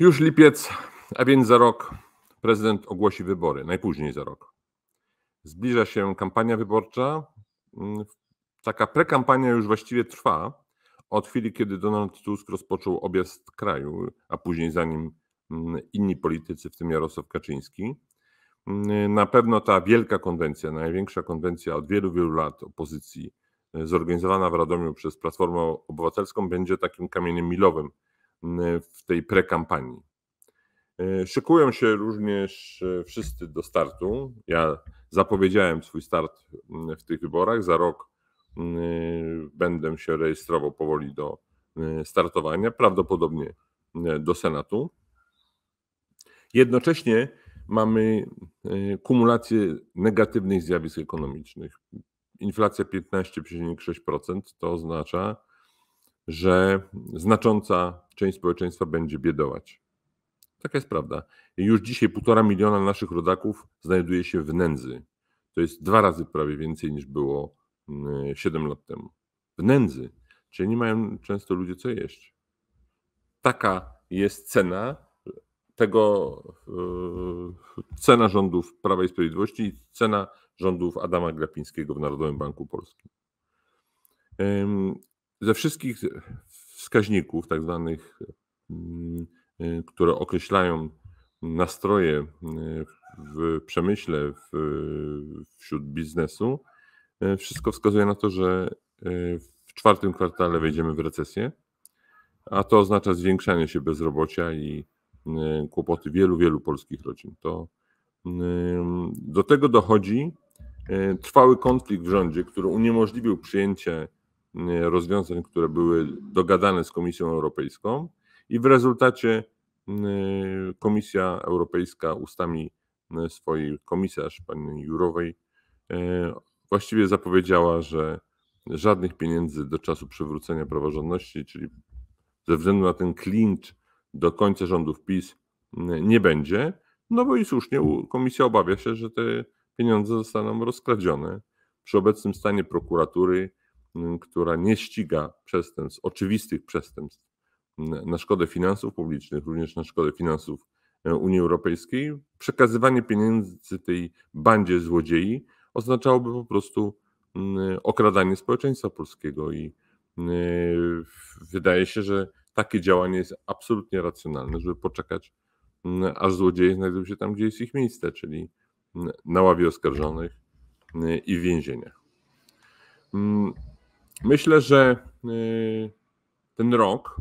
Już lipiec, a więc za rok prezydent ogłosi wybory, najpóźniej za rok. Zbliża się kampania wyborcza. Mm, taka prekampania już właściwie trwa od chwili, kiedy Donald Tusk rozpoczął objazd kraju, a później za nim mm, inni politycy, w tym Jarosław Kaczyński. Mm, na pewno ta wielka konwencja, największa konwencja od wielu, wielu lat opozycji, e, zorganizowana w Radomiu przez Platformę Obywatelską, będzie takim kamieniem milowym w tej prekampanii. E, szykują się również e, wszyscy do startu. Ja zapowiedziałem swój start w tych wyborach. Za rok będę się rejestrował powoli do startowania, prawdopodobnie e, do Senatu. Jednocześnie mamy kumulację negatywnych zjawisk ekonomicznych. Inflacja 15,6% to oznacza, że znacząca część społeczeństwa będzie biedołać. Taka jest prawda. Już dzisiaj półtora miliona naszych rodaków znajduje się w nędzy. To jest dwa razy prawie więcej niż było 7 mm, lat temu. W nędzy. Czyli nie mają często ludzie co jeść. Taka jest cena tego, e, cena rządów Prawa i Sprawiedliwości i cena rządów Adama Grapińskiego w Narodowym Banku Polskim ze wszystkich wskaźników, tak zwanych, mm, y, które określają nastroje y, w przemyśle, w, wśród biznesu, y, wszystko wskazuje na to, że w czwartym kwartale wejdziemy w recesję, a to oznacza zwiększanie się bezrobocia i kłopoty wielu, wielu polskich rodzin. To do tego dochodzi trwały konflikt w rządzie, który uniemożliwił przyjęcie E, rozwiązań, które były dogadane z Komisją Europejską i w rezultacie e, Komisja Europejska ustami e, swojej komisarz, pani Jurowej, właściwie zapowiedziała, że żadnych pieniędzy do czasu przywrócenia praworządności, czyli ze względu na ten klincz do końca rządów PiS nie będzie, no bo i słusznie komisja obawia się, że te pieniądze zostaną rozkradzione. Przy obecnym stanie prokuratury która nie ściga przestępstw, oczywistych przestępstw na szkodę finansów publicznych, również na szkodę finansów e, Unii Europejskiej, przekazywanie pieniędzy tej bandzie złodziei oznaczałoby po prostu okradanie społeczeństwa polskiego i e, wydaje się, że takie działanie jest absolutnie racjonalne, żeby poczekać, aż złodzieje znajdą się tam, gdzie jest ich miejsce, czyli na ławie oskarżonych i w więzieniach. Myślę, że y, ten rok,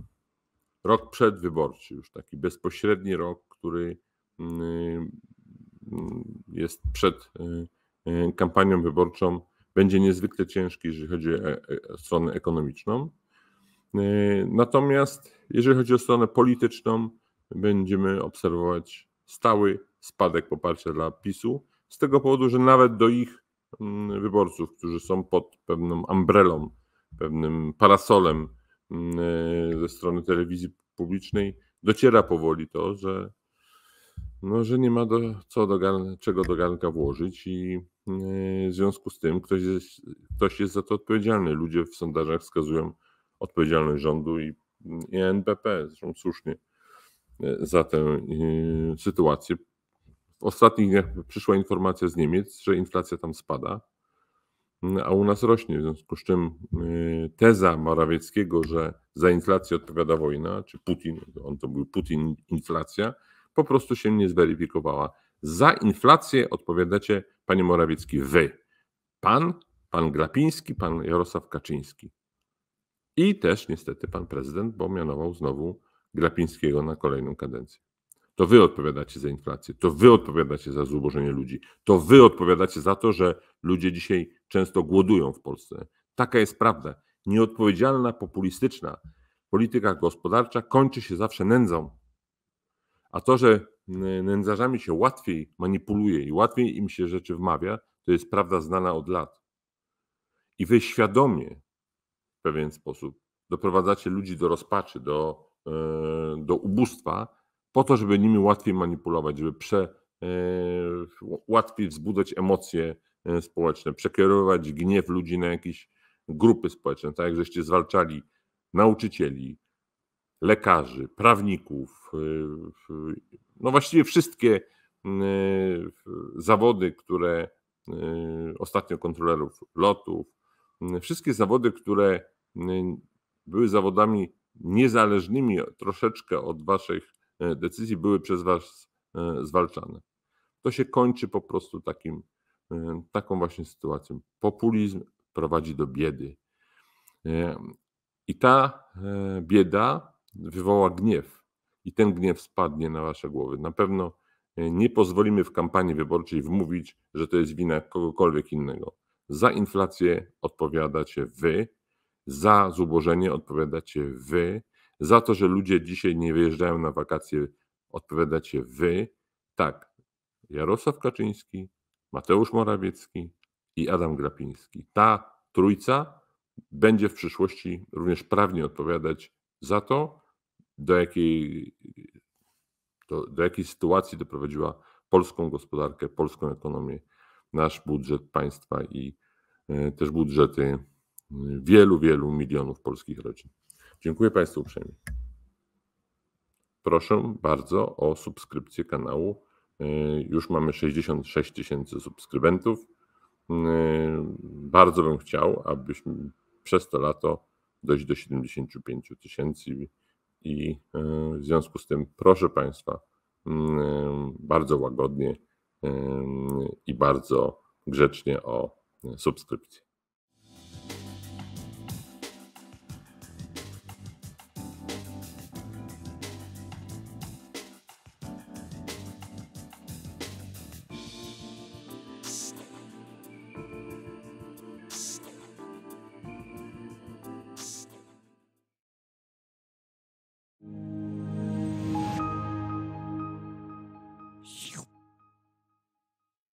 rok przedwyborczy, już taki bezpośredni rok, który mm, y, jest przed y, kampanią wyborczą, będzie niezwykle ciężki, jeżeli chodzi o e, e, stronę ekonomiczną. Natomiast jeżeli chodzi o stronę polityczną, będziemy obserwować stały spadek poparcia dla PiSu, z tego powodu, że nawet do ich mm, wyborców, którzy są pod pewną umbrelą pewnym parasolem mm, e, ze strony telewizji publicznej dociera powoli to, że, no, że nie ma do, co do czego do garnka włożyć i e, w związku z tym ktoś jest, ktoś jest za to odpowiedzialny. Ludzie w sondażach wskazują odpowiedzialność rządu i, i NBP, zresztą słusznie, e, za tę sytuację. W ostatnich dniach przyszła informacja z Niemiec, że inflacja tam spada a u nas rośnie. W związku z czym y, teza Morawieckiego, że za inflację odpowiada wojna, czy Putin, on to był Putin, inflacja, po prostu się nie zweryfikowała. Za inflację odpowiadacie, panie Morawiecki, wy. Pan, pan Glapiński, pan Jarosław Kaczyński. I też niestety pan prezydent, bo mianował znowu Glapińskiego na kolejną kadencję. To wy odpowiadacie za inflację, to wy odpowiadacie za zubożenie ludzi, to wy odpowiadacie za to, że ludzie dzisiaj często głodują w Polsce. Taka jest prawda. Nieodpowiedzialna, populistyczna polityka gospodarcza kończy się zawsze nędzą. A to, że nędzarzami się łatwiej manipuluje i łatwiej im się rzeczy wmawia, to jest prawda znana od lat. I wy świadomie w pewien sposób doprowadzacie ludzi do rozpaczy, do, e, do ubóstwa, po to, żeby nimi łatwiej manipulować, żeby prze, e, łatwiej wzbudzać emocje e, społeczne, przekierować gniew ludzi na jakieś grupy społeczne, tak jak żeście zwalczali nauczycieli, lekarzy, prawników, e, no właściwie wszystkie zawody, które ostatnio kontrolerów lotów, wszystkie zawody, które były zawodami niezależnymi troszeczkę od waszych E, decyzji były przez Was e, zwalczane. To się kończy po prostu takim, e, taką właśnie sytuacją. Populizm prowadzi do biedy. I ta bieda wywoła gniew. I ten gniew spadnie na Wasze głowy. Na pewno nie pozwolimy w kampanii wyborczej wmówić, że to jest wina kogokolwiek innego. Za inflację odpowiadacie Wy, za zubożenie odpowiadacie Wy, za to, że ludzie dzisiaj nie wyjeżdżają na wakacje, odpowiadacie wy. Tak, Jarosław Kaczyński, Mateusz Morawiecki i Adam Grapiński. Ta trójca będzie w przyszłości również prawnie odpowiadać za to, do jakiej, do, do jakiej sytuacji doprowadziła polską gospodarkę, polską ekonomię, nasz budżet państwa i e, też budżety e, wielu, wielu milionów polskich rodzin. Dziękuję Państwu uprzejmie. Proszę bardzo o subskrypcję kanału. Y, już mamy 66 tysięcy subskrybentów. Y, bardzo bym chciał, abyśmy przez to lato dojść do 75 tysięcy i y, w związku z tym proszę Państwa bardzo łagodnie i bardzo grzecznie o subskrypcję.